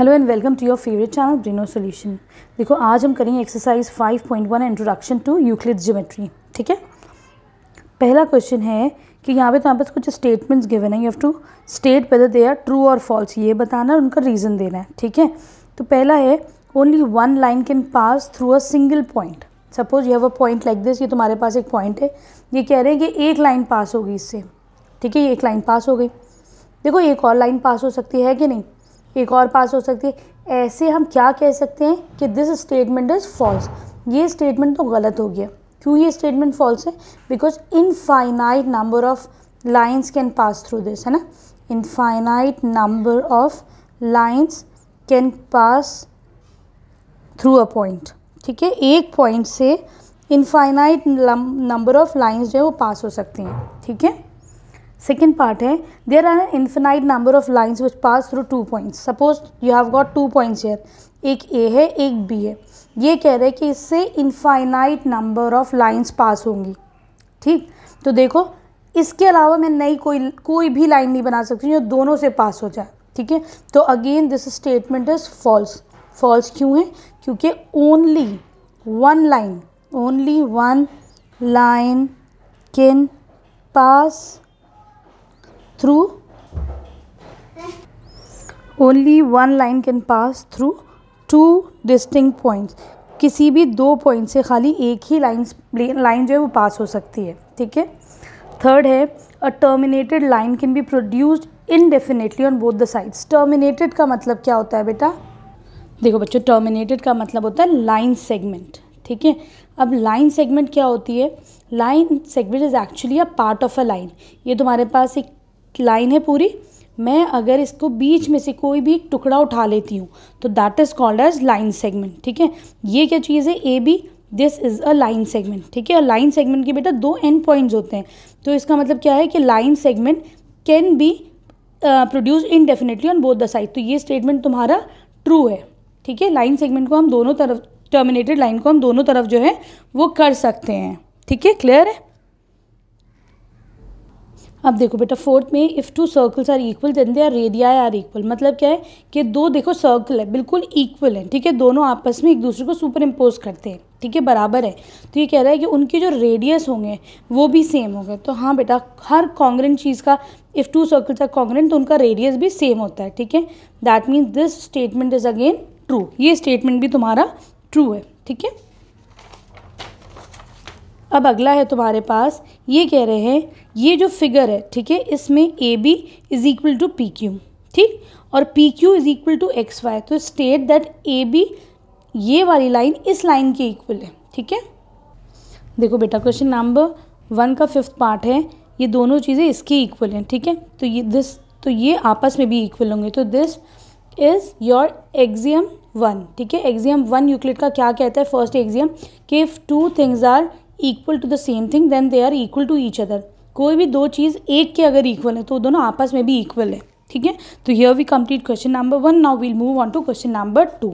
hello and welcome to your favourite channel Brino solution देखो आज हम करेंगे exercise 5.1 introduction to Euclid geometry ठीक है पहला क्वेश्चन है कि यहाँ पे तो पास तो कुछ स्टेटमेंट्स गिवन है you have to state whether they are true और फॉल्स ये बताना और उनका रीज़न देना है ठीक है तो पहला है only one line can pass through a single point suppose you have a point like this ये तुम्हारे पास एक पॉइंट है ये कह रहे हैं कि एक लाइन पास होगी इससे ठीक है ये एक लाइन पास हो गई देखो एक और लाइन पास हो सकती है कि नहीं एक और पास हो सकती है ऐसे हम क्या कह सकते हैं कि दिस स्टेटमेंट इज़ फॉल्स ये स्टेटमेंट तो गलत हो गया क्यों ये स्टेटमेंट फॉल्स है because infinite number of lines can pass through this है ना infinite number of lines can pass through a point ठीक है एक पॉइंट से इनफाइनाइट नंबर ऑफ लाइन्स जो है वो पास हो सकती हैं ठीक है सेकेंड पार्ट है there are an infinite number of lines which pass through two points suppose you have got two points here एक ए है एक बी है ये कह रहे हैं कि इससे infinite number of lines pass होंगी ठीक तो देखो इसके अलावा मैं नई कोई कोई भी लाइन नहीं बना सकती जो दोनों से पास हो जाए ठीक है तो again this statement is false false क्यों है क्योंकि only one line only one line can pass through only one line can pass through two distinct points किसी भी दो पॉइंट से खाली एक ही लाइन लाइन जो है वो पास हो सकती है ठीक है थर्ड है a terminated line can be produced indefinitely on both the sides terminated का मतलब क्या होता है बेटा देखो बच्चों टर्मिनेटेड का मतलब होता है लाइन सेगमेंट ठीक है अब लाइन सेगमेंट क्या होती है line segment is actually a part of a line ये तुम्हारे पास एक लाइन है पूरी मैं अगर इसको बीच में से कोई भी टुकड़ा उठा लेती हूँ तो that is called as line segment ठीक है ये क्या चीज़ है A B this is a line segment ठीक है और लाइन सेगमेंट के बेटा दो एंड पॉइंट्स होते हैं तो इसका मतलब क्या है कि line segment can be produce indefinitely on both the side तो ये स्टेटमेंट तुम्हारा ट्रू है ठीक है लाइन सेगमेंट को हम दोनों तरफ टर्मिनेटेड लाइन को हम दोनों तरफ जो है वो कर सकते हैं ठीक है क्लियर है अब देखो बेटा फोर्थ में if two circles are equal then they are radii are equal मतलब क्या है कि दो देखो सर्कल है बिल्कुल इक्वल है ठीक है दोनों आपस में एक दूसरे को सुपर इम्पोज करते हैं ठीक है बराबर है तो ये कह रहा है कि उनके जो रेडियस होंगे वो भी सेम होंगे तो हाँ बेटा हर कांग्रेन चीज़ का if two circles are congruent तो उनका रेडियस भी सेम होता है ठीक है that means this statement is again true ये स्टेटमेंट भी तुम्हारा ट्रू है ठीक है अब अगला है तुम्हारे पास ये कह रहे हैं ये जो फिगर है ठीक है इसमें A B is equal to P Q ठीक और P Q is equal to X Y तो स्टेट दैट ए बी ये वाली लाइन इस लाइन के इक्वल है ठीक है देखो बेटा क्वेश्चन नंबर वन का फिफ्थ पार्ट है ये दोनों चीज़ें इसकी इक्वल हैं ठीक है तो ये दिस तो ये आपस में भी इक्वल होंगे तो this is your axiom one ठीक है एग्जियम वन यूक्लिड का क्या कहता है फर्स्ट एग्जियम कि if two things are equal to the same thing then they are equal to each other कोई भी दो चीज़ एक के अगर इक्वल है तो दोनों आपस में भी इक्वल है ठीक है तो here we complete question number one now we'll move on to question number to